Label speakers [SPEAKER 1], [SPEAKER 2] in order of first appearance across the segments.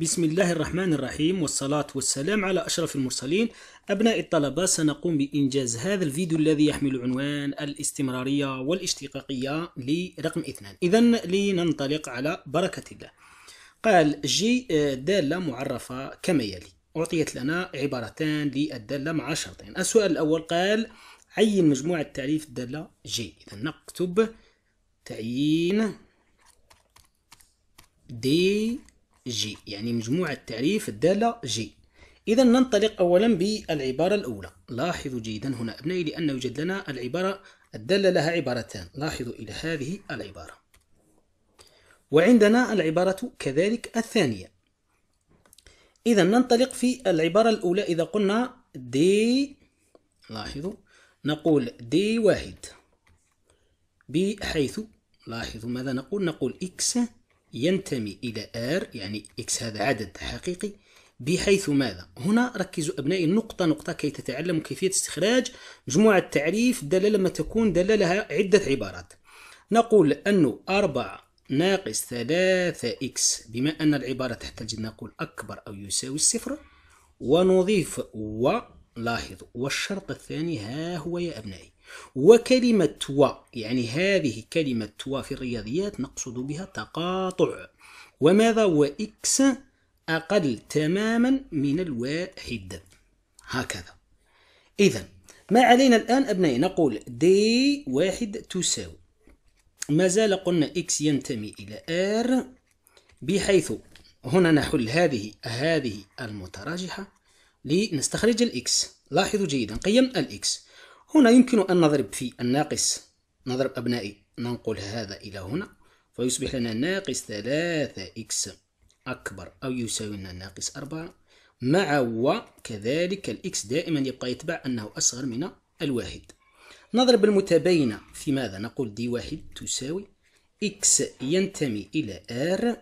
[SPEAKER 1] بسم الله الرحمن الرحيم والصلاة والسلام على أشرف المرسلين أبناء الطلبة سنقوم بإنجاز هذا الفيديو الذي يحمل عنوان الاستمرارية والاشتقاقية لرقم اثنان إذا لننطلق على بركة الله قال جي دالة معرفة كما يلي أعطيت لنا عبارتان للدالة مع شرطين السؤال الأول قال عين مجموعة تعريف الدالة جي إذا نكتب تعيين دي جي يعني مجموعة تعريف الدالة جي إذا ننطلق أولا بالعبارة الأولى لاحظوا جيدا هنا أبنائي لأن يوجد لنا العبارة الدالة لها عبارتان لاحظوا إلى هذه العبارة وعندنا العبارة كذلك الثانية إذا ننطلق في العبارة الأولى إذا قلنا دي لاحظوا نقول دي واحد بحيث لاحظوا ماذا نقول نقول إكس ينتمي إلى R يعني X هذا عدد حقيقي بحيث ماذا؟ هنا ركزوا أبنائي نقطة نقطة كي تتعلموا كيفية استخراج مجموعة تعريف دلالة ما تكون دلالها عدة عبارات نقول أنه 4 ناقص 3 إكس بما أن العبارة تحتاج نقول أكبر أو يساوي الصفر ونضيف و لاحظوا والشرط الثاني ها هو يا أبنائي وكلمة و يعني هذه كلمة و في الرياضيات نقصد بها تقاطع وماذا وإكس أقل تماما من الواحد هكذا إذا ما علينا الآن أبنائي نقول دي واحد تساوي ما زال قلنا إكس ينتمي إلى آر بحيث هنا نحل هذه هذه المتراجحة لنستخرج الإكس لاحظوا جيدا قيم الإكس هنا يمكن أن نضرب في الناقص نضرب أبنائي ننقل هذا إلى هنا فيصبح لنا ناقص 3 إكس أكبر أو يساوي لنا ناقص 4 مع وكذلك الإكس دائما يبقى يتبع أنه أصغر من الواحد نضرب المتباينة في ماذا؟ نقول دي واحد تساوي إكس ينتمي إلى R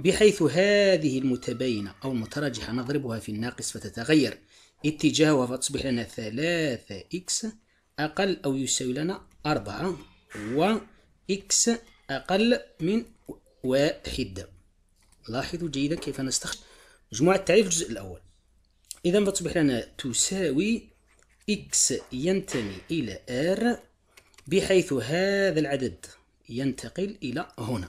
[SPEAKER 1] بحيث هذه المتباينة أو المتراجحة نضربها في الناقص فتتغير اتجاهها فتصبح لنا ثلاثة إكس أقل أو يساوي لنا أربعة و إكس أقل من واحد لاحظوا جيدا كيف نستخدم مجموعة تعريف الجزء الأول إذا فتصبح لنا تساوي إكس ينتمي إلى R بحيث هذا العدد ينتقل إلى هنا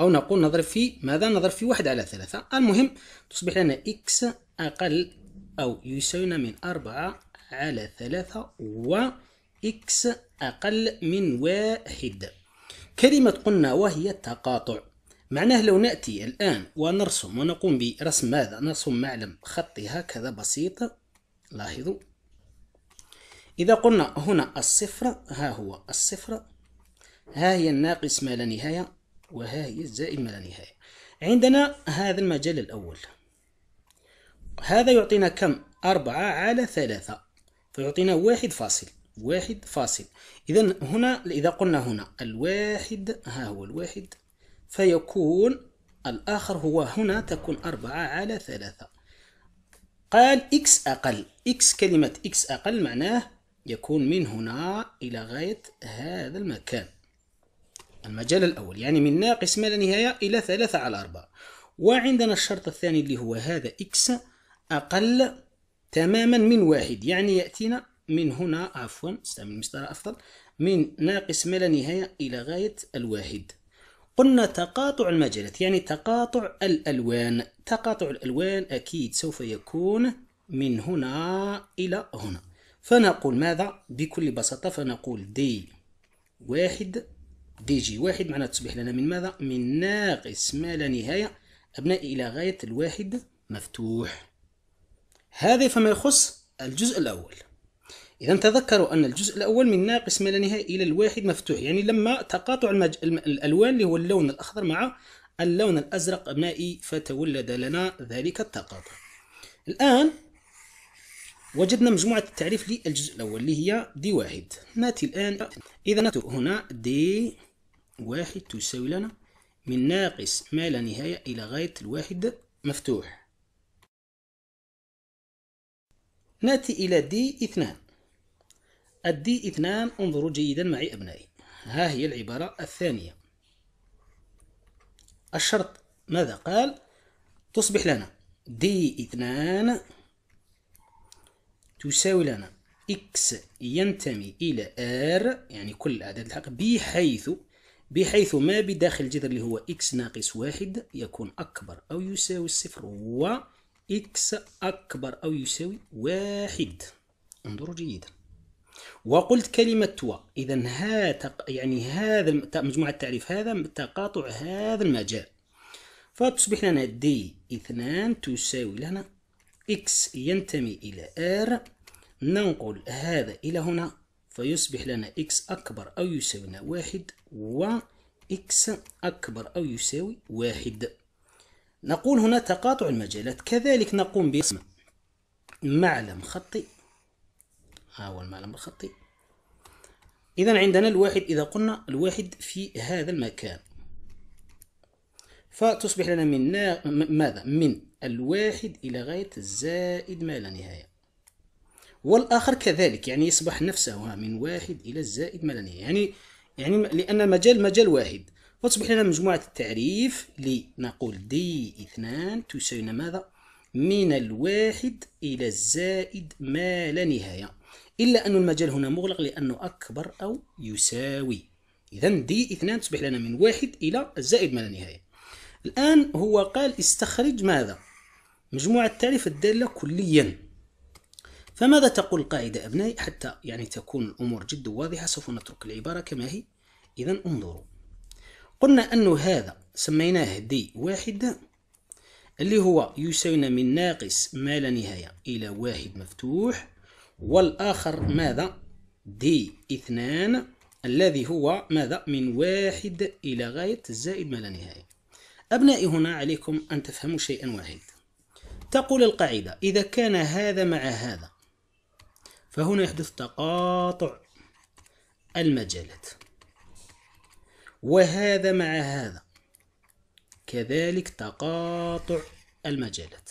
[SPEAKER 1] أو نقول نضرب في ماذا نضرب في واحد على ثلاثة المهم تصبح لنا إكس أقل أو يساوينا من أربعة على ثلاثة و إكس أقل من واحد كلمة قلنا وهي التقاطع معناه لو نأتي الآن ونرسم ونقوم برسم ماذا نرسم معلم خطي هكذا بسيط لاحظوا إذا قلنا هنا الصفر ها هو الصفر ها هي الناقص ما لا نهاية وها هي الزائد ما لا نهاية عندنا هذا المجال الأول هذا يعطينا كم أربعة على ثلاثة فيعطينا واحد فاصل واحد فاصل إذا هنا إذا قلنا هنا الواحد ها هو الواحد فيكون الآخر هو هنا تكون أربعة على ثلاثة قال إكس أقل إكس كلمة إكس أقل معناه يكون من هنا إلى غاية هذا المكان المجال الأول يعني من ناقص ما لا نهاية إلى ثلاثة على أربعة وعندنا الشرط الثاني اللي هو هذا إكس أقل تماما من واحد يعني يأتينا من هنا عفوا استعمل المسطرة أفضل من ناقص ما لا نهاية إلى غاية الواحد قلنا تقاطع المجالات يعني تقاطع الألوان تقاطع الألوان أكيد سوف يكون من هنا إلى هنا فنقول ماذا بكل بساطة فنقول دي واحد دي جي واحد معناها تصبح لنا من ماذا من ناقص ما لا نهاية أبنائي إلى غاية الواحد مفتوح هذا فيما يخص الجزء الأول إذا تذكروا أن الجزء الأول من ناقص ما لا نهائي إلى الواحد مفتوح يعني لما تقاطع المج... الألوان اللي هو اللون الأخضر مع اللون الأزرق أبنائي فتولد لنا ذلك التقاطع الآن وجدنا مجموعة التعريف للجزء الأول اللي هي دي واحد نأتي الآن إذا هنا دي واحد تساوي لنا من ناقص ما لا نهاية إلى غاية الواحد مفتوح نأتي إلى دي اثنان الدي اثنان انظروا جيدا معي أبنائي ها هي العبارة الثانية الشرط ماذا قال تصبح لنا دي اثنان تساوي لنا إكس ينتمي إلى آر يعني كل الأعداد الحق بحيث بحيث ما بداخل الجذر اللي هو إكس ناقص واحد يكون أكبر أو يساوي الصفر و إكس أكبر أو يساوي واحد انظروا جيدا وقلت كلمة توا إذا ها تق... يعني هذا مجموعة التعريف هذا تقاطع هذا المجال فتصبح لنا دي اثنان تساوي لنا إكس ينتمي إلى آر ننقل هذا إلى هنا فيصبح لنا إكس أكبر أو يساوي لنا واحد و إكس أكبر أو يساوي واحد نقول هنا تقاطع المجالات كذلك نقوم باسم معلم خطي ها هو المعلم الخطي إذا عندنا الواحد إذا قلنا الواحد في هذا المكان فتصبح لنا من نا... ماذا من الواحد إلى غاية الزائد ما لا نهاية والآخر كذلك يعني يصبح نفسه من واحد إلى الزائد ما لا نهاية يعني يعني لأن المجال مجال واحد وتصبح لنا مجموعة التعريف لنقول دي اثنان تساوينا ماذا من الواحد إلى الزائد ما لا نهاية إلا أن المجال هنا مغلق لأنه أكبر أو يساوي إذا دي اثنان تصبح لنا من واحد إلى الزائد ما لا نهاية الآن هو قال استخرج ماذا مجموعة التعريف الدالة كليا فماذا تقول القاعدة أبنائي حتى يعني تكون الأمور جد واضحة سوف نترك العبارة كما هي إذا انظروا قلنا أنه هذا سميناه دي واحد اللي هو يساوينا من ناقص ما لا نهاية إلى واحد مفتوح والآخر ماذا دي اثنان الذي هو ماذا من واحد إلى غاية زائد ما لا نهاية أبنائي هنا عليكم أن تفهموا شيئا واحد تقول القاعدة إذا كان هذا مع هذا فهنا يحدث تقاطع المجالات وهذا مع هذا كذلك تقاطع المجالات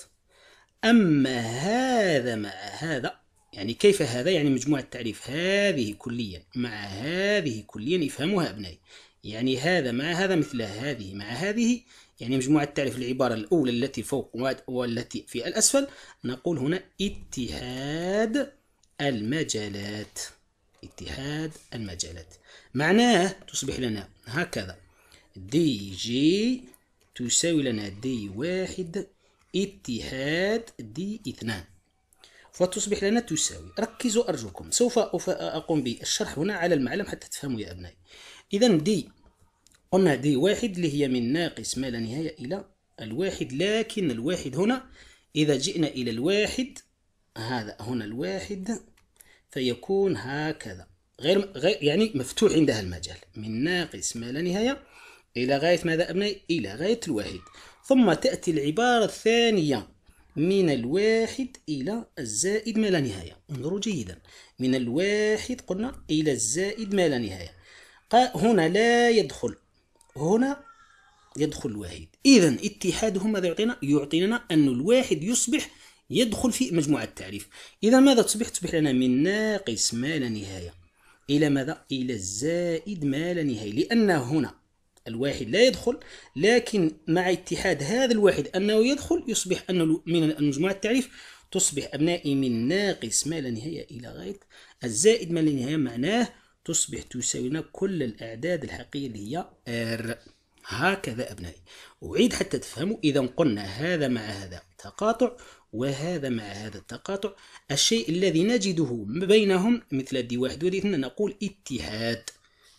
[SPEAKER 1] أما هذا مع هذا يعني كيف هذا يعني مجموعة التعريف هذه كليا مع هذه كليا افهموها أبنائي يعني هذا مع هذا مثل هذه مع هذه يعني مجموعة تعريف العبارة الأولى التي فوق والتي في الأسفل نقول هنا اتحاد المجالات اتحاد المجالات معناه تصبح لنا هكذا دي جي تساوي لنا دي واحد اتحاد دي اثنان فتصبح لنا تساوي ركزوا أرجوكم سوف أقوم بالشرح هنا على المعلم حتى تفهموا يا أبنائي إذا دي قلنا دي واحد اللي هي من ناقص ما لا نهاية إلى الواحد لكن الواحد هنا إذا جئنا إلى الواحد هذا هنا الواحد فيكون هكذا غير غير يعني مفتوح عندها المجال من ناقص ما لا نهايه الى غايه ماذا ابنائي الى غايه الواحد ثم تاتي العباره الثانيه من الواحد إلى الزائد ما لا نهاية انظروا جيدا من الواحد قلنا إلى الزائد ما لا نهاية هنا لا يدخل هنا يدخل الواحد إذا اتحادهم ماذا يعطينا؟ يعطينا أن الواحد يصبح يدخل في مجموعة التعريف إذا ماذا تصبح؟ تصبح لنا من ناقص ما لا نهاية إلى ماذا؟ إلى الزائد ما لا نهاية لأن هنا الواحد لا يدخل لكن مع اتحاد هذا الواحد أنه يدخل يصبح أنه من المجموعة التعريف تصبح أبنائي من ناقص ما لا نهاية إلى غاية الزائد ما لا نهاية معناه تصبح تساوينا كل الأعداد الحقيقية اللي هي R هكذا أبنائي أعيد حتى تفهموا إذا قلنا هذا مع هذا تقاطع وهذا مع هذا التقاطع الشيء الذي نجده بينهم مثل دي واحد ودي اثنين نقول اتحاد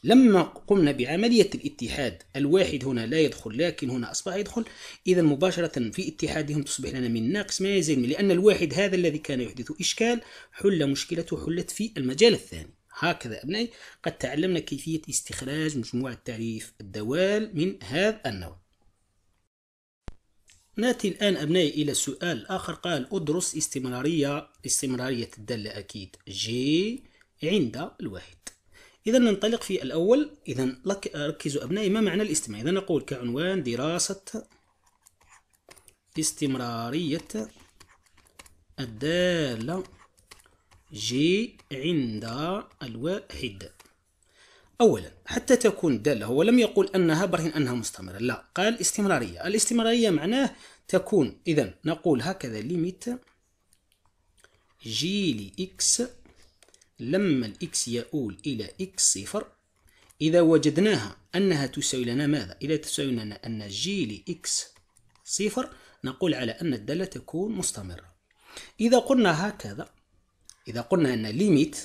[SPEAKER 1] لما قمنا بعملية الاتحاد الواحد هنا لا يدخل لكن هنا أصبح يدخل إذا مباشرة في اتحادهم تصبح لنا من ناقص ما يزال لأن الواحد هذا الذي كان يحدث إشكال حل مشكلته حلت في المجال الثاني هكذا أبنائي قد تعلمنا كيفية استخراج مجموعة تعريف الدوال من هذا النوع ناتي الآن أبنائي إلى سؤال آخر قال أدرس استمرارية استمرارية الدالة أكيد جي عند الواحد إذا ننطلق في الأول إذا ركزوا أبنائي ما معنى الاستماع إذا نقول كعنوان دراسة استمرارية الدالة جي عند الواحد أولا حتى تكون دالة هو لم يقل أنها برهن أنها مستمرة لا قال استمرارية الاستمرارية معناه تكون إذا نقول هكذا ليميت جي لإكس لما الإكس يؤول إلى إكس صفر إذا وجدناها أنها تساوي لنا ماذا؟ إذا تساوي لنا أن جي لإكس صفر نقول على أن الدالة تكون مستمرة إذا قلنا هكذا إذا قلنا أن ليميت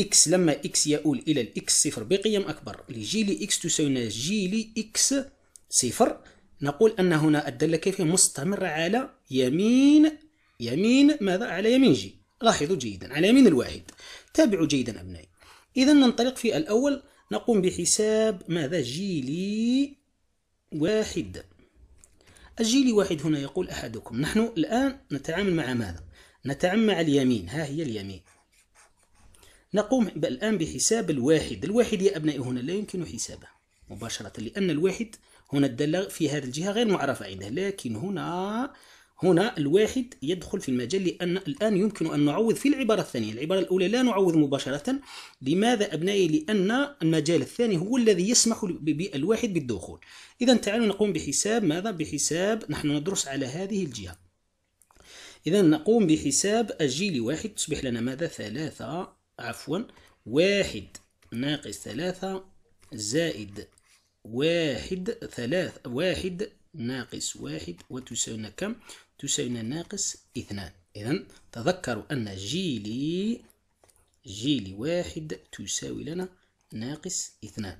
[SPEAKER 1] x لما x يؤول إلى x صفر بقيم أكبر لجي لي x تساوي جي لي x صفر نقول أن هنا الدالة كيفية مستمرة على يمين يمين ماذا على يمين جي لاحظوا جيدا على يمين الواحد تابعوا جيدا أبنائي إذا ننطلق في الأول نقوم بحساب ماذا جي لي واحد الجيلي واحد هنا يقول أحدكم نحن الآن نتعامل مع ماذا نتعمى على اليمين ها هي اليمين نقوم الآن بحساب الواحد الواحد يا أبنائي هنا لا يمكن حسابه مباشرة لأن الواحد هنا الدالة في هذه الجهة غير معرفة عنده لكن هنا هنا الواحد يدخل في المجال لأن الآن يمكن أن نعوض في العبارة الثانية العبارة الأولى لا نعوض مباشرة لماذا أبنائي لأن المجال الثاني هو الذي يسمح بالواحد بالدخول إذا تعالوا نقوم بحساب ماذا بحساب نحن ندرس على هذه الجهة إذا نقوم بحساب الجيل واحد تصبح لنا ماذا ثلاثة عفوا واحد ناقص ثلاثة زائد واحد ثلاث واحد ناقص واحد وتساوينا كم؟ تساوينا ناقص اثنان إذا تذكروا أن جيلي جيلي واحد تساوي لنا ناقص اثنان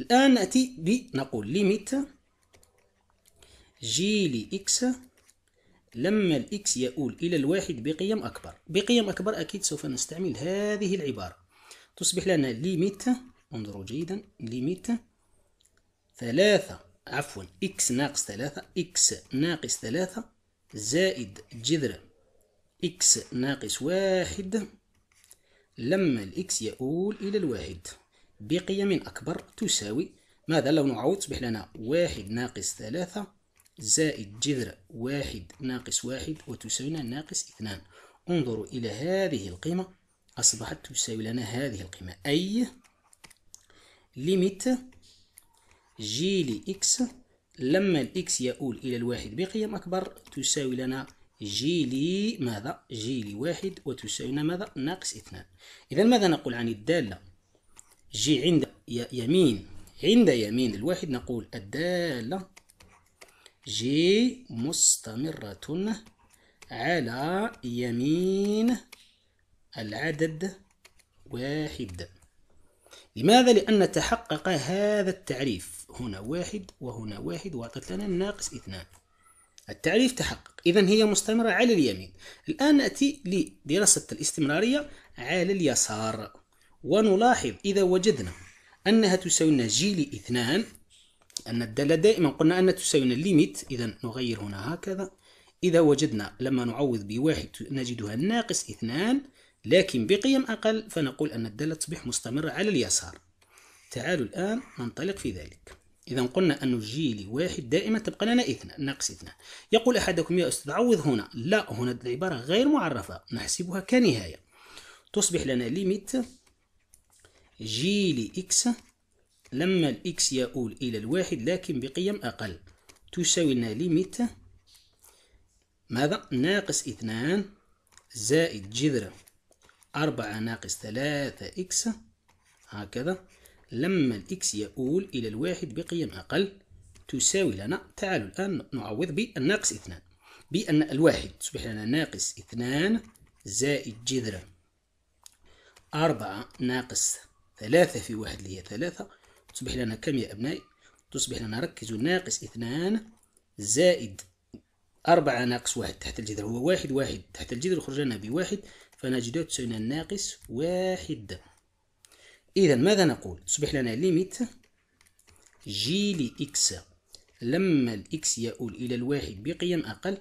[SPEAKER 1] الآن نأتي بنقول ليميت جيلي إكس لما الإكس يؤول إلى الواحد بقيم أكبر بقيم أكبر أكيد سوف نستعمل هذه العبارة تصبح لنا ليميت انظروا جيدا ليميت ثلاثة عفوا إكس ناقص ثلاثة إكس ناقص ثلاثة زائد جذر إكس ناقص واحد لما الإكس يؤول إلى الواحد بقيم أكبر تساوي ماذا لو نعوض تصبح لنا واحد ناقص ثلاثة زائد جذر واحد ناقص واحد وتساوينا ناقص اثنان انظروا إلى هذه القيمة أصبحت تساوي لنا هذه القيمة أي ليميت جي لإكس لما الإكس يؤول إلى الواحد بقيم أكبر تساوي لنا جي لي ماذا؟ جي لي واحد لنا ماذا؟ ناقص اثنان إذا ماذا نقول عن الدالة؟ جي عند يمين عند يمين الواحد نقول الدالة جي مستمرة على يمين العدد واحد لماذا؟ لأن تحقق هذا التعريف هنا واحد وهنا واحد وأعطت لنا ناقص اثنان التعريف تحقق إذا هي مستمرة على اليمين الآن نأتي لدراسة الاستمرارية على اليسار ونلاحظ إذا وجدنا أنها تساوي لنا جي لاثنان أن الدالة دائما قلنا أن تساوينا الليميت إذا نغير هنا هكذا إذا وجدنا لما نعوض بواحد نجدها ناقص اثنان لكن بقيم أقل فنقول أن الدالة تصبح مستمرة على اليسار تعالوا الآن ننطلق في ذلك إذا قلنا أن جي لواحد دائما تبقى لنا اثنان ناقص اثنان يقول أحدكم يا أستاذ عوض هنا لا هنا العبارة غير معرفة نحسبها كنهاية تصبح لنا ليميت جي لإكس لما الإكس يؤول إلى الواحد لكن بقيم أقل تساوي لنا ليميت ماذا ناقص اثنان زائد جذر أربعة ناقص ثلاثة إكس هكذا لما الإكس يؤول إلى الواحد بقيم أقل تساوي لنا تعالوا الآن نعوض بالناقص اثنان بأن الواحد تصبح لنا ناقص اثنان زائد جذر أربعة ناقص ثلاثة في واحد اللي هي ثلاثة تصبح لنا كم يا أبنائي؟ تصبح لنا ركزوا ناقص اثنان زائد أربعة ناقص واحد تحت الجذر هو واحد واحد تحت الجذر خرج لنا بواحد فنجد تساوي ناقص واحد إذا ماذا نقول؟ تصبح لنا ليميت جي لإكس لما الإكس يؤول إلى الواحد بقيم أقل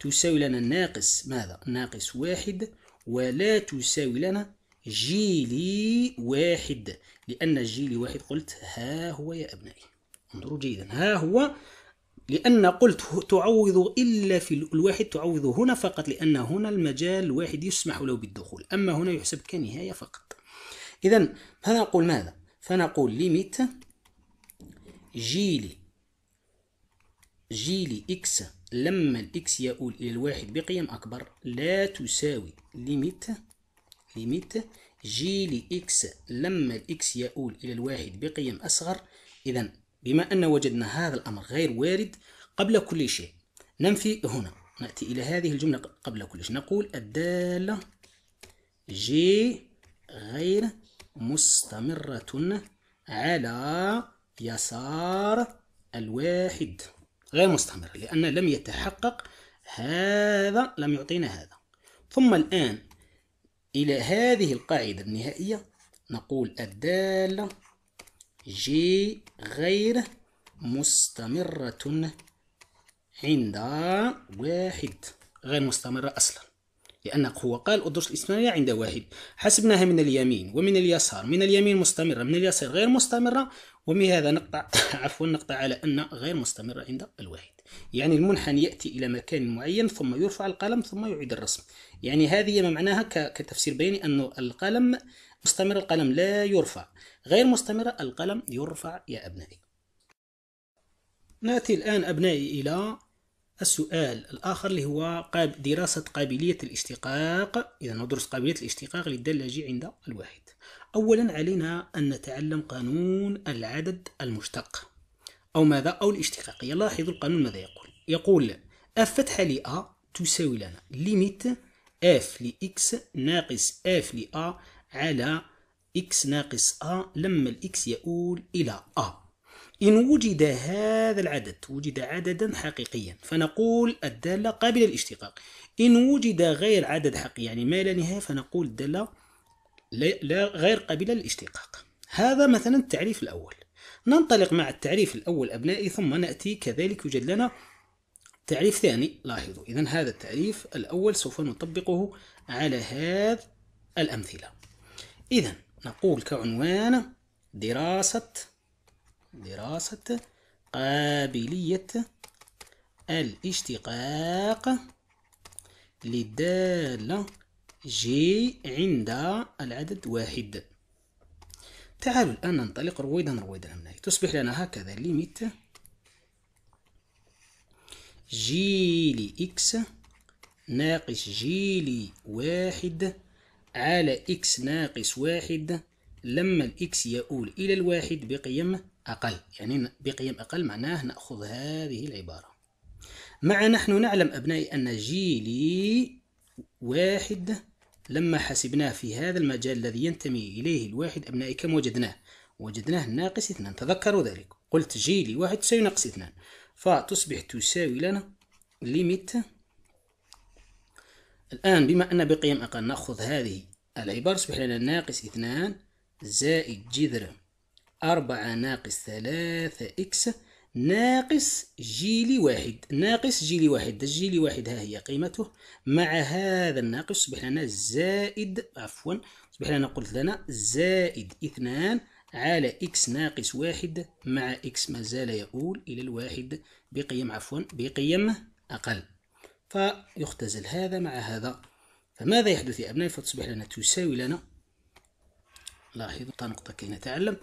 [SPEAKER 1] تساوي لنا ناقص ماذا؟ ناقص واحد ولا تساوي لنا جيلي واحد لأن جيلي واحد قلت ها هو يا أبنائي انظروا جيدا ها هو لأن قلت تعوض إلا في الواحد تعوض هنا فقط لأن هنا المجال الواحد يسمح له بالدخول أما هنا يحسب كنهاية فقط إذا فنقول ماذا؟ فنقول ليميت جيلي جيلي إكس لما الإكس يؤول إلى الواحد بقيم أكبر لا تساوي ليميت ليميت جي لإكس لما الإكس يؤول إلى الواحد بقيم أصغر إذا بما أن وجدنا هذا الأمر غير وارد قبل كل شيء ننفي هنا نأتي إلى هذه الجملة قبل كل شيء نقول الدالة جي غير مستمرة على يسار الواحد غير مستمرة لأن لم يتحقق هذا لم يعطينا هذا ثم الآن إلى هذه القاعدة النهائية نقول الدالة جي غير مستمرة عند واحد غير مستمرة أصلا لأن هو قال الدروس الإسلامية عند واحد حسبناها من اليمين ومن اليسار من اليمين مستمرة من اليسار غير مستمرة ومن هذا نقطع عفوا نقطع على أن غير مستمرة عند الواحد يعني المنحني يأتي إلى مكان معين ثم يرفع القلم ثم يعيد الرسم يعني هذه ما معناها كتفسير بياني أن القلم مستمر القلم لا يرفع غير مستمر القلم يرفع يا أبنائي نأتي الآن أبنائي إلى السؤال الآخر اللي هو دراسة قابلية الاشتقاق إذا ندرس قابلية الاشتقاق للدالة عند الواحد أولا علينا أن نتعلم قانون العدد المشتق أو ماذا أو الاشتقاقية لاحظوا القانون ماذا يقول يقول اف فتحة أ تساوي لنا ليميت اف إكس ناقص اف أ على إكس ناقص أ لما الإكس يؤول إلى أ إن وجد هذا العدد وجد عددا حقيقيا فنقول الدالة قابلة للاشتقاق إن وجد غير عدد حقيقي يعني ما لا نهاية فنقول الدالة لا غير قابلة للاشتقاق هذا مثلا التعريف الأول ننطلق مع التعريف الأول أبنائي ثم نأتي كذلك يوجد لنا تعريف ثاني لاحظوا إذا هذا التعريف الأول سوف نطبقه على هذه الأمثلة إذا نقول كعنوان دراسة دراسة قابلية الاشتقاق للدالة جي عند العدد واحد تعالوا الآن ننطلق رويدا رويدا من هنا تصبح لنا هكذا ليميت جي إكس ناقص جي واحد على إكس ناقص واحد لما الإكس يؤول إلى الواحد بقيم أقل يعني بقيم أقل معناه نأخذ هذه العبارة مع نحن نعلم أبنائي أن جي لي واحد لما حسبناه في هذا المجال الذي ينتمي إليه الواحد أبناء كم وجدناه وجدناه ناقص اثنان تذكروا ذلك قلت جي لواحد تساوي ناقص اثنان فتصبح تساوي لنا ليميت الآن بما أن بقيم أقل نأخذ هذه العبارة تصبح لنا ناقص اثنان زائد جذر أربعة ناقص ثلاثة إكس ناقص جيلي واحد ناقص جيلي واحد الجيلي واحد ها هي قيمته مع هذا الناقص يصبح لنا زائد عفوا يصبح لنا قلت لنا زائد اثنان على إكس ناقص واحد مع إكس ما زال يؤول إلى الواحد بقيم عفوا بقيم أقل فيختزل هذا مع هذا فماذا يحدث يا أبنائي فتصبح لنا تساوي لنا لاحظوا نقطة كي نتعلم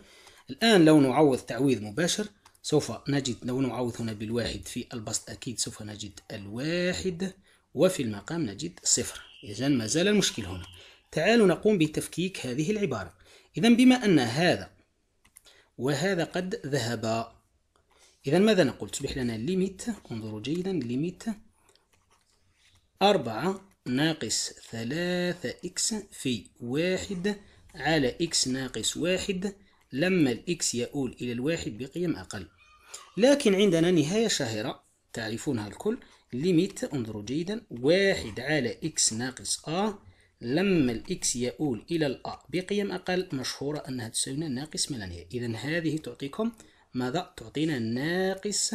[SPEAKER 1] الآن لو نعوض تعويض مباشر سوف نجد لو نعوض هنا بالواحد في البسط أكيد سوف نجد الواحد وفي المقام نجد صفر إذا ما زال المشكل هنا تعالوا نقوم بتفكيك هذه العبارة إذا بما أن هذا وهذا قد ذهبا إذا ماذا نقول تصبح لنا ليميت انظروا جيدا ليميت أربعة ناقص ثلاثة إكس في واحد على إكس ناقص واحد لما الإكس يؤول إلى الواحد بقيم أقل لكن عندنا نهاية شهيرة تعرفونها الكل ليميت انظروا جيدا واحد على إكس ناقص آ لما الإكس يؤول إلى الأ بقيم أقل مشهورة أنها تساوي ناقص ما لا نهاية إذا هذه تعطيكم ماذا؟ تعطينا ناقص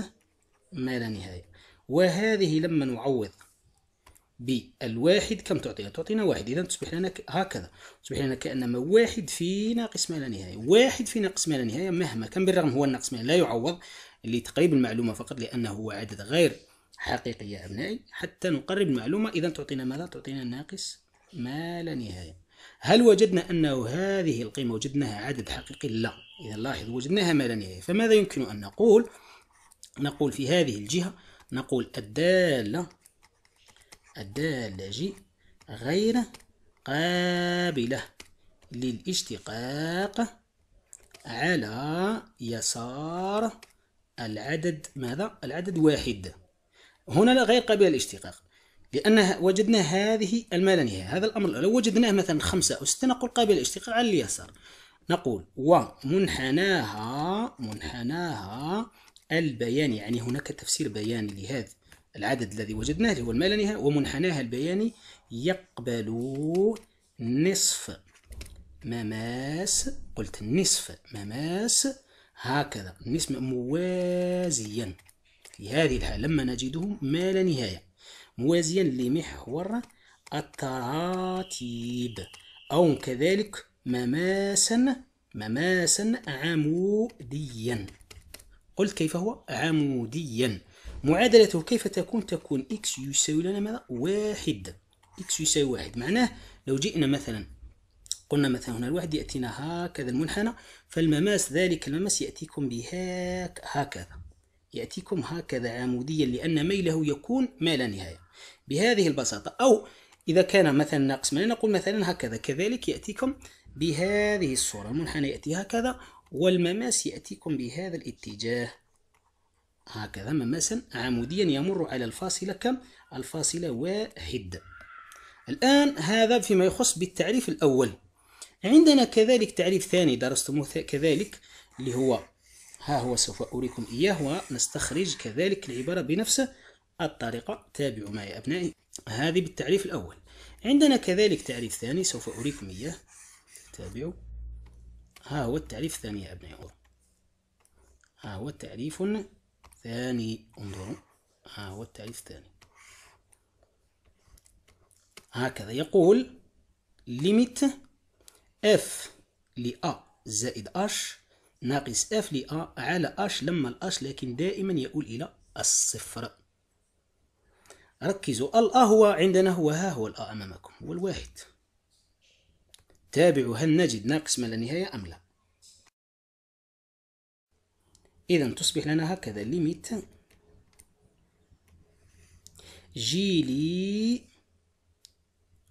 [SPEAKER 1] ما لا نهاية وهذه لما نعوض بالواحد كم تعطينا تعطينا واحد إذا تصبح لنا هكذا تصبح لنا كأنما واحد في ناقص ما لا نهاية واحد في ناقص ما لا نهاية مهما كان بالرغم هو الناقص ما لا يعوض لتقريب المعلومة فقط لأنه هو عدد غير حقيقي يا أبنائي حتى نقرب المعلومة إذا تعطينا ماذا تعطينا ناقص ما لا نهاية هل وجدنا أنه هذه القيمة وجدناها عدد حقيقي لا إذا لاحظ وجدناها ما لا نهاية فماذا يمكن أن نقول نقول في هذه الجهة نقول الدالة الدالة غير قابلة للاشتقاق على يسار العدد ماذا؟ العدد واحد هنا لا غير قابلة للاشتقاق لأن وجدنا هذه المال نهاية هذا الأمر لو وجدناه مثلا خمسة أو ستة نقول قابلة للاشتقاق على اليسار نقول ومنحناها منحناها البيان يعني هناك تفسير بياني لهذا العدد الذي وجدناه اللي هو ما لا يعني نهاية ومنحناها البياني يقبل نصف مماس قلت نصف مماس هكذا نصف موازيا في هذه الحالة لما نجده ما لا نهاية موازيا لمحور التراتيب أو كذلك مماسا مماسا عموديا قلت كيف هو عموديا معادلته كيف تكون تكون x يساوي لنا ماذا واحد x يساوي واحد معناه لو جئنا مثلا قلنا مثلا هنا الواحد يأتينا هكذا المنحنى فالمماس ذلك المماس يأتيكم بهاك هكذا يأتيكم هكذا عموديا لأن ميله يكون ما لا نهاية بهذه البساطة أو إذا كان مثلا ناقص ما نقول مثلا هكذا كذلك يأتيكم بهذه الصورة المنحنى يأتي هكذا والمماس يأتيكم بهذا الاتجاه هكذا مماسا عموديا يمر على الفاصلة كم؟ الفاصلة واحد الآن هذا فيما يخص بالتعريف الأول عندنا كذلك تعريف ثاني درستموه كذلك اللي هو ها هو سوف أريكم إياه ونستخرج كذلك العبارة بنفس الطريقة تابعوا معي يا أبنائي هذه بالتعريف الأول عندنا كذلك تعريف ثاني سوف أريكم إياه تابعوا ها هو التعريف الثاني يا أبنائي ها هو تعريف ثاني انظروا ها هو التعريف الثاني هكذا يقول limit f لأ زائد h ناقص f لأ على h لما الh لكن دائما يؤول إلى الصفر ركزوا الأ هو عندنا هو ها هو الأ أمامكم هو الواحد تابعوا هل نجد ناقص ما لا نهاية أم لا إذا تصبح لنا هكذا ليميت جيلي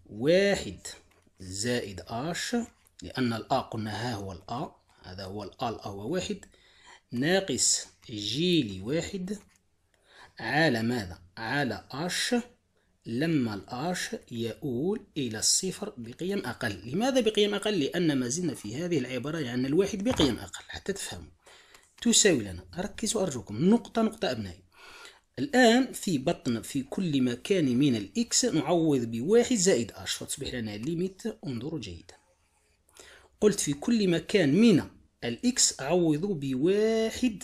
[SPEAKER 1] واحد زائد اش لأن الأ قلنا ها هو الأ هذا هو الأ الأ هو واحد ناقص جيلي واحد على ماذا؟ على اش لما الاش يؤول إلى الصفر بقيم أقل لماذا بقيم أقل؟ لأن ما زلنا في هذه العبارة يعني الواحد بقيم أقل حتى تفهموا تساوي لنا ركزوا أرجوكم نقطة نقطة أبنائي الآن في بطن في كل مكان من الإكس نعوض بواحد زائد أش فتصبح لنا ليميت انظروا جيدا قلت في كل مكان من الإكس عوضوا بواحد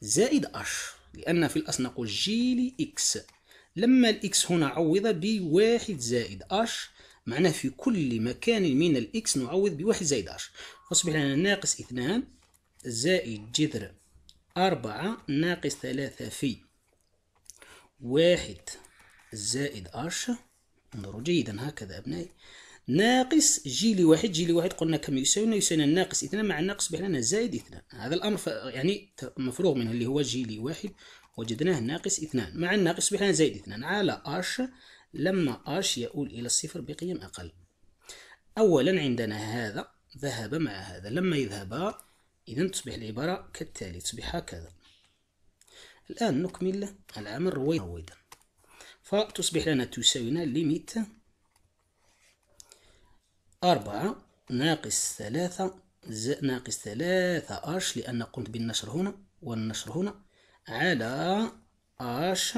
[SPEAKER 1] زائد أش لأن في الأصل نقول جي لإكس لما الإكس هنا عوض بواحد زائد أش معناه في كل مكان من الإكس نعوض بواحد زائد أش فتصبح لنا ناقص اثنان زائد جذر أربعة ناقص ثلاثة في واحد زائد أرش انظروا جيدا هكذا أبنائي ناقص جي لواحد جي لواحد قلنا كم يساوينا يساوينا ناقص اثنان مع الناقص بيحنا زائد اثنان هذا الأمر يعني مفروغ منه اللي هو جي لواحد وجدناه ناقص اثنان مع الناقص بيحنا زائد اثنان على أرش لما أرش يؤول إلى الصفر بقيم أقل أولا عندنا هذا ذهب مع هذا لما يذهبا إذا تصبح العبارة كالتالي تصبح هكذا الآن نكمل العمل رويدا رويدا فتصبح لنا تساوينا ليميت أربعة ناقص ثلاثة ناقص ثلاثة أش لأن قمت بالنشر هنا والنشر هنا على أش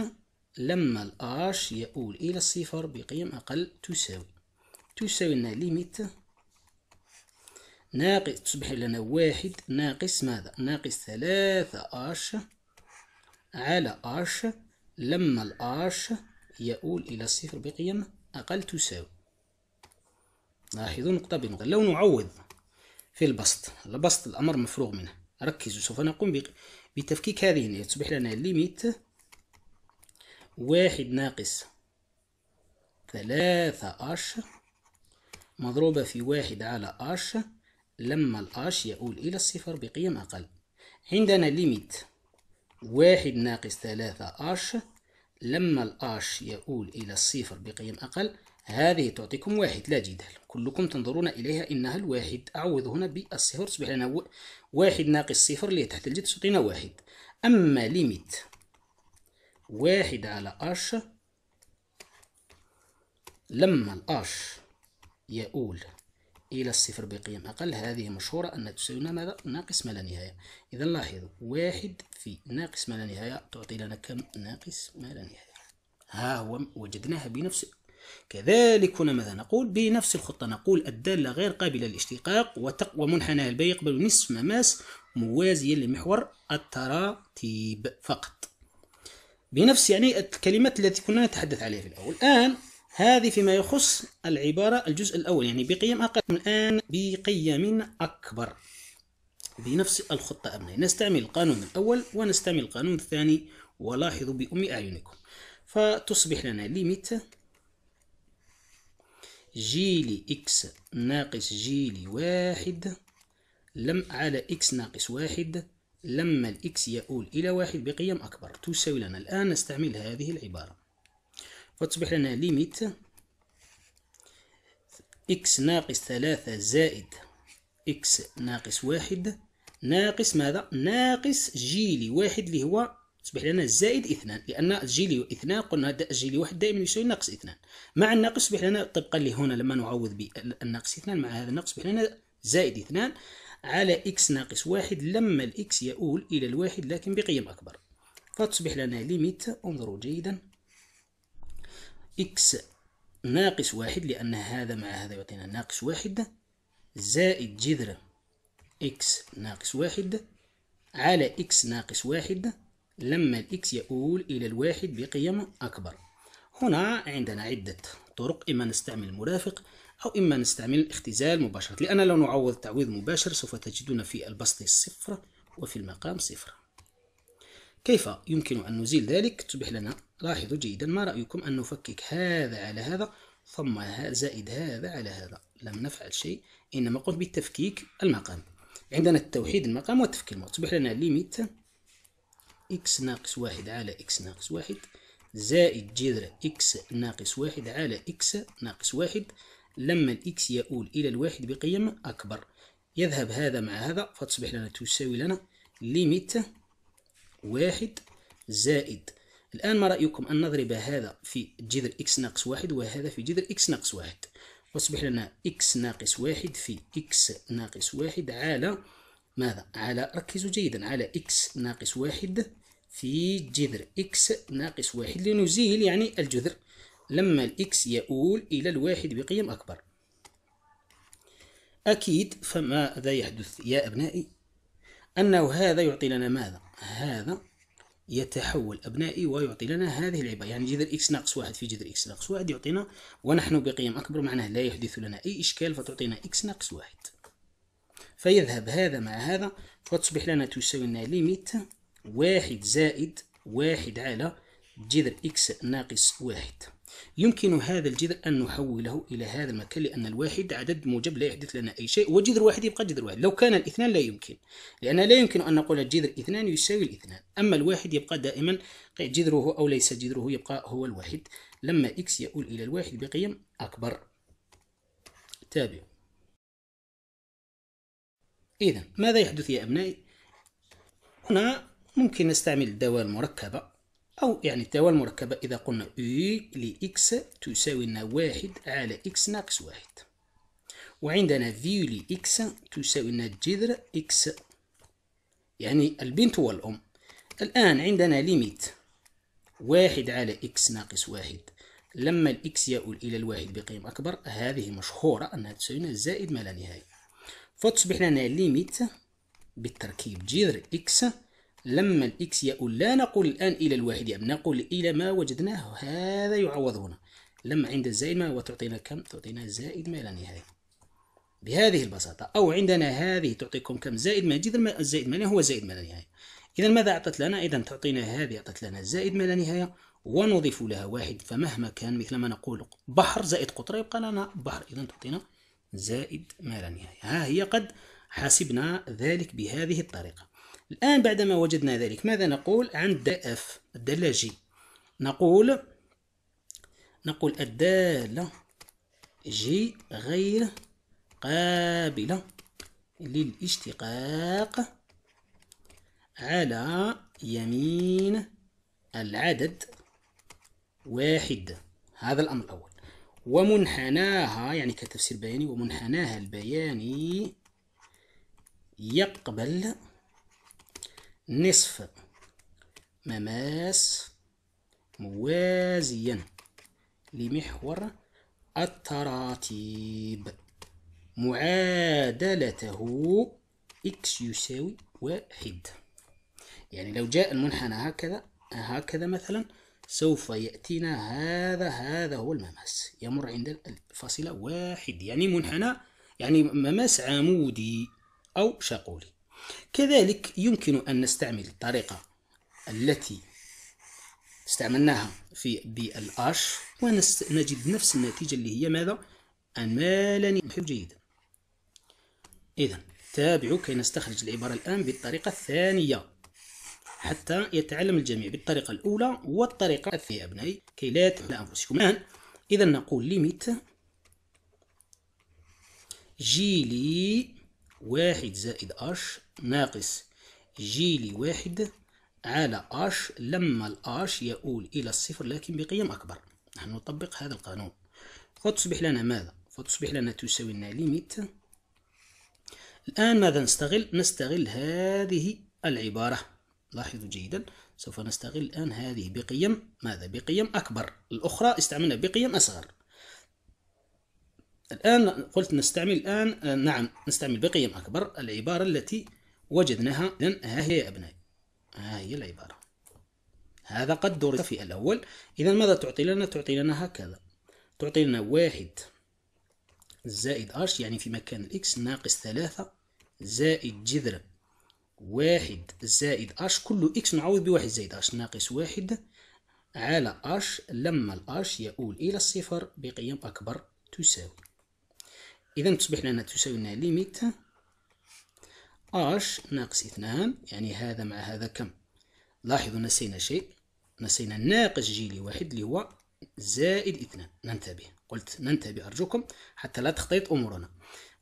[SPEAKER 1] لما الأش يؤول إلى الصفر بقيم أقل تساوي تساوي لنا ليميت ناقص تصبح لنا واحد ناقص ماذا ناقص ثلاثة اش على اش لما الاش يؤول إلى الصفر بقيم أقل تساوي لاحظوا نقطة بنقطة لو نعوض في البسط البسط الأمر مفروغ منه ركزوا سوف نقوم بتفكيك هذه النهاية تصبح لنا ليميت واحد ناقص ثلاثة أش مضروبة في واحد على أش لما الآش يؤول إلى الصفر بقيم أقل عندنا ليميت واحد ناقص ثلاثة آش لما الآش يؤول إلى الصفر بقيم أقل هذه تعطيكم واحد لا جدال كلكم تنظرون إليها إنها الواحد أعوض هنا بالصفر تصبح لنا واحد ناقص صفر اللي تحت الجد تعطينا واحد أما ليميت واحد على آش لما الآش يؤول إلى الصفر بقيم أقل هذه مشهورة أن تساوي ماذا؟ ناقص ما لا نهاية إذا لاحظوا واحد في ناقص ما لا نهاية تعطي لنا كم ناقص ما لا نهاية ها هو وجدناها بنفس كذلك هنا ماذا نقول بنفس الخطة نقول الدالة غير قابلة للاشتقاق ومنحنى البي يقبل نصف مماس موازيا لمحور التراتيب فقط بنفس يعني الكلمات التي كنا نتحدث عليها في الأول الآن هذه فيما يخص العبارة الجزء الأول يعني بقيم أقل الآن بقيم أكبر بنفس الخطة أبنائي نستعمل القانون الأول ونستعمل القانون الثاني ولاحظوا بأم أعينكم فتصبح لنا ليميت جيلي إكس ناقص جيلي واحد لم على إكس ناقص واحد لما الإكس يؤول إلى واحد بقيم أكبر تساوي لنا الآن نستعمل هذه العبارة وتصبح لنا ليميت إكس ناقص ثلاثة زائد إكس ناقص واحد ناقص ماذا؟ ناقص جيلي واحد اللي هو تصبح لنا زائد اثنان لأن الجيلي اثنان قلنا الجيلي واحد دائما يساوي ناقص اثنان مع الناقص تصبح لنا طبقا لهنا لما نعوض بالناقص اثنان مع هذا الناقص تصبح لنا زائد اثنان على إكس ناقص واحد لما الإكس يؤول إلى الواحد لكن بقيم أكبر فتصبح لنا ليميت انظروا جيدا إكس ناقص واحد لأن هذا مع هذا يعطينا ناقص واحد زائد جذر إكس ناقص واحد على إكس ناقص واحد لما الإكس يؤول إلى الواحد بقيم أكبر هنا عندنا عدة طرق إما نستعمل المرافق أو إما نستعمل الاختزال مباشرة لأن لو نعوض تعويض مباشر سوف تجدون في البسط صفر وفي المقام صفر كيف يمكن أن نزيل ذلك تصبح لنا لاحظوا جيدا ما رأيكم أن نفكك هذا على هذا ثم زائد هذا على هذا لم نفعل شيء إنما قمت بتفكيك المقام عندنا التوحيد المقام والتفكيك المقام تصبح لنا ليميت إكس ناقص واحد على إكس ناقص واحد زائد جذر إكس ناقص واحد على إكس ناقص واحد لما الإكس يؤول إلى الواحد بقيم أكبر يذهب هذا مع هذا فتصبح لنا تساوي لنا ليميت واحد زائد الآن ما رأيكم أن نضرب هذا في جذر إكس ناقص واحد وهذا في جذر إكس ناقص واحد وأصبح لنا إكس ناقص واحد في إكس ناقص واحد على ماذا؟ على ركزوا جيدا على إكس ناقص واحد في جذر إكس ناقص واحد لنزيل يعني الجذر لما الإكس يؤول إلى الواحد بقيم أكبر أكيد فماذا يحدث يا أبنائي؟ أنه هذا يعطي لنا ماذا؟ هذا يتحول أبنائي ويعطي لنا هذه العبارة يعني جذر إكس ناقص واحد في جذر إكس ناقص واحد يعطينا ونحن بقيم أكبر معناه لا يحدث لنا أي إشكال فتعطينا إكس ناقص واحد فيذهب هذا مع هذا فتصبح لنا تساوي لنا ليميت واحد زائد واحد على جذر إكس ناقص واحد يمكن هذا الجذر أن نحوله إلى هذا المكان لأن الواحد عدد موجب لا يحدث لنا أي شيء وجذر واحد يبقى جذر واحد لو كان الاثنان لا يمكن لأن لا يمكن أن نقول الجذر اثنان يساوي الاثنان أما الواحد يبقى دائما جذره أو ليس جذره يبقى هو الواحد لما إكس يؤول إلى الواحد بقيم أكبر تابعوا إذا ماذا يحدث يا أبنائي؟ هنا ممكن نستعمل الدوال المركبة أو يعني التوالي المركبة إذا قلنا U e لإكس تساوي لنا واحد على إكس ناقص واحد وعندنا V لإكس تساوي لنا جذر إكس يعني البنت والأم الآن عندنا ليميت واحد على إكس ناقص واحد لما الإكس يؤول إلى الواحد بقيم أكبر هذه مشهورة أنها تساوي لنا زائد ما لا نهاية فتصبح لنا ليميت بالتركيب جذر إكس لما الإكس يؤول لا نقول الآن إلى الواحد يعني نقول إلى ما وجدناه هذا يعوضنا لما عند الزائد ما وتعطينا كم تعطينا زائد ما لا نهاية بهذه البساطة أو عندنا هذه تعطيكم كم زائد ما جذر ما الزائد ما هو زائد ما لا نهاية إذا ماذا أعطت لنا إذا تعطينا هذه أعطت لنا زائد ما لا نهاية ونضيف لها واحد فمهما كان مثل ما نقول بحر زائد قطرة يبقى لنا بحر إذا تعطينا زائد ما لا نهاية ها هي قد حسبنا ذلك بهذه الطريقة الآن بعدما وجدنا ذلك ماذا نقول عن الدالة F الدالة جي نقول نقول الدالة جي غير قابلة للاشتقاق على يمين العدد واحد هذا الأمر الأول ومنحناها يعني كتفسير بياني ومنحناها البياني يقبل نصف مماس موازيا لمحور التراتيب معادلته إكس يساوي واحد يعني لو جاء المنحنى هكذا هكذا مثلا سوف يأتينا هذا هذا هو المماس يمر عند الفاصلة واحد يعني منحنى يعني مماس عمودي أو شقولي كذلك يمكن أن نستعمل الطريقة التي استعملناها في دي الأش ونجد نفس النتيجة اللي هي ماذا؟ أنمالني محب جيدا إذا تابعوا كي نستخرج العبارة الآن بالطريقة الثانية حتى يتعلم الجميع بالطريقة الأولى والطريقة الثانية أبنائي كي لا تحل أنفسكم الآن إذا نقول ليميت جيلي واحد زائد اش ناقص جيلي واحد على اش لما الاش يؤول الى الصفر لكن بقيم اكبر نحن نطبق هذا القانون فتصبح لنا ماذا فتصبح لنا تساوي لنا ليميت الان ماذا نستغل نستغل هذه العباره لاحظوا جيدا سوف نستغل الان هذه بقيم ماذا بقيم اكبر الاخرى استعملنا بقيم اصغر الآن قلت نستعمل الآن آه، نعم نستعمل بقيم أكبر العبارة التي وجدناها إذن ها هي يا أبنائي ها هي العبارة هذا قد درس في الأول إذا ماذا تعطي لنا؟ تعطي لنا هكذا تعطي لنا واحد زائد أرش يعني في مكان الإكس ناقص ثلاثة زائد جذر واحد زائد أرش كل إكس نعوض بواحد زائد أرش ناقص واحد على أرش لما الأرش يؤول إلى الصفر بقيم أكبر تساوي إذا تصبح لنا تساوي لنا ليميت اش ناقص اثنان يعني هذا مع هذا كم لاحظوا نسينا شيء نسينا ناقص جيلي واحد اللي هو زائد اثنان ننتبه قلت ننتبه أرجوكم حتى لا تخطيط أمورنا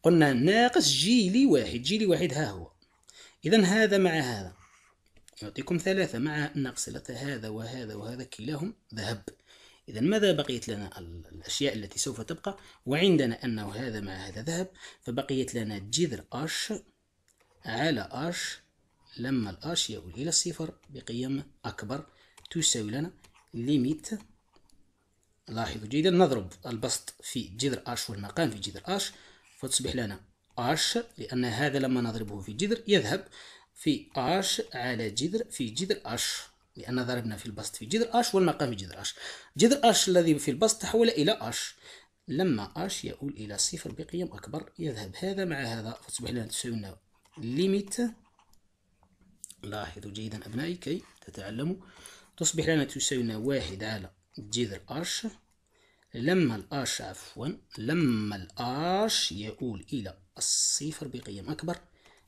[SPEAKER 1] قلنا ناقص جيلي واحد جيلي واحد ها هو إذا هذا مع هذا يعطيكم ثلاثة مع ناقص ثلاثة هذا وهذا وهذا كلاهم ذهب إذا ماذا بقيت لنا الأشياء التي سوف تبقى وعندنا أنه هذا مع هذا ذهب فبقيت لنا جذر أش على أش لما الأش يؤول إلى الصفر بقيم أكبر تساوي لنا ليميت لاحظوا جيدا نضرب البسط في جذر أش والمقام في جذر أش فتصبح لنا أش لأن هذا لما نضربه في جذر يذهب في أش على جذر في جذر أش لأن ضربنا في البسط في جذر اش والمقام في جذر اش جذر اش الذي في البسط تحول إلى اش لما اش يؤول إلى صفر بقيم أكبر يذهب هذا مع هذا فتصبح لنا تساوي ليميت لاحظوا جيدا أبنائي كي تتعلموا تصبح لنا تساوي واحد على جذر اش لما الاش عفوا لما الاش يؤول إلى الصفر بقيم أكبر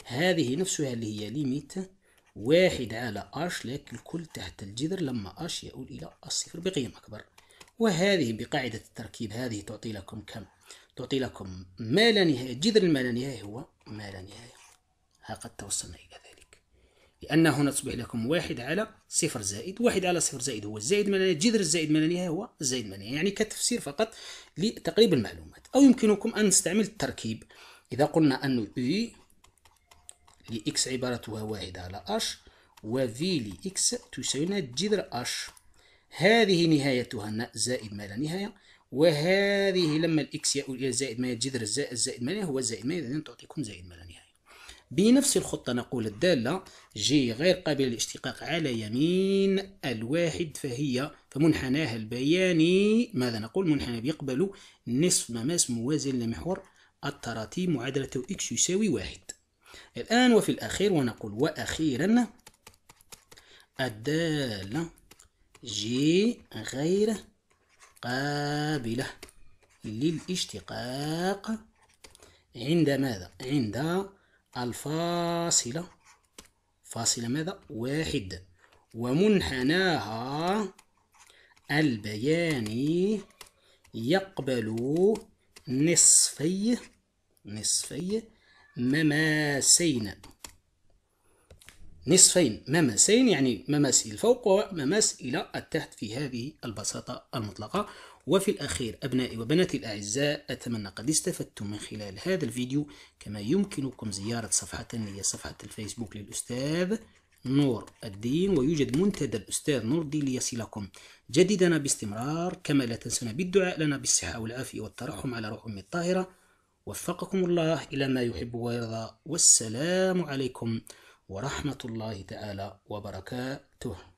[SPEAKER 1] هذه نفسها اللي هي ليميت واحد على اش لكن الكل تحت الجذر لما اش يؤول إلى الصفر بقيم أكبر وهذه بقاعدة التركيب هذه تعطي لكم كم؟ تعطي لكم ما لا نهاية جذر ما لا نهاية هو ما لا نهاية ها قد توصلنا إلى ذلك لأن هنا تصبح لكم واحد على صفر زائد واحد على صفر زائد هو الزائد ما لا نهاية جذر الزائد ما لا نهاية هو الزائد ما لا نهاية يعني كتفسير فقط لتقريب المعلومات أو يمكنكم أن نستعمل التركيب إذا قلنا أن اي لإكس عبارتها واحد على أش وفي لإكس تساوينا جذر أش هذه نهايتها ن زائد ما لا نهاية وهذه لما الإكس يؤول إلى زائد ما جذر الزائد زائد ما لا هو زائد ما إذن تعطيكم زائد ما لا نهاية بنفس الخطة نقول الدالة جي غير قابلة للاشتقاق على يمين الواحد فهي فمنحناها البياني ماذا نقول منحنى بيقبل نصف مماس موازن لمحور التراتيب معادلته إكس يساوي واحد الآن وفي الأخير ونقول وأخيرا الدالة جي غير قابلة للاشتقاق عند ماذا؟ عند الفاصلة فاصلة ماذا؟ واحد ومنحناها البياني يقبل نصفي نصفي مماسين نصفين مماسين يعني مماس إلى الفوق ومماس إلى التحت في هذه البساطة المطلقة وفي الأخير أبنائي وبناتي الأعزاء أتمنى قد استفدتم من خلال هذا الفيديو كما يمكنكم زيارة صفحة هي صفحة الفيسبوك للأستاذ نور الدين ويوجد منتدى الأستاذ نور الدين ليصلكم جديدنا باستمرار كما لا تنسونا بالدعاء لنا بالصحة والعافية والترحم على روح أم الطاهرة وفقكم الله إلى ما يحب ويرضى والسلام عليكم ورحمة الله تعالى وبركاته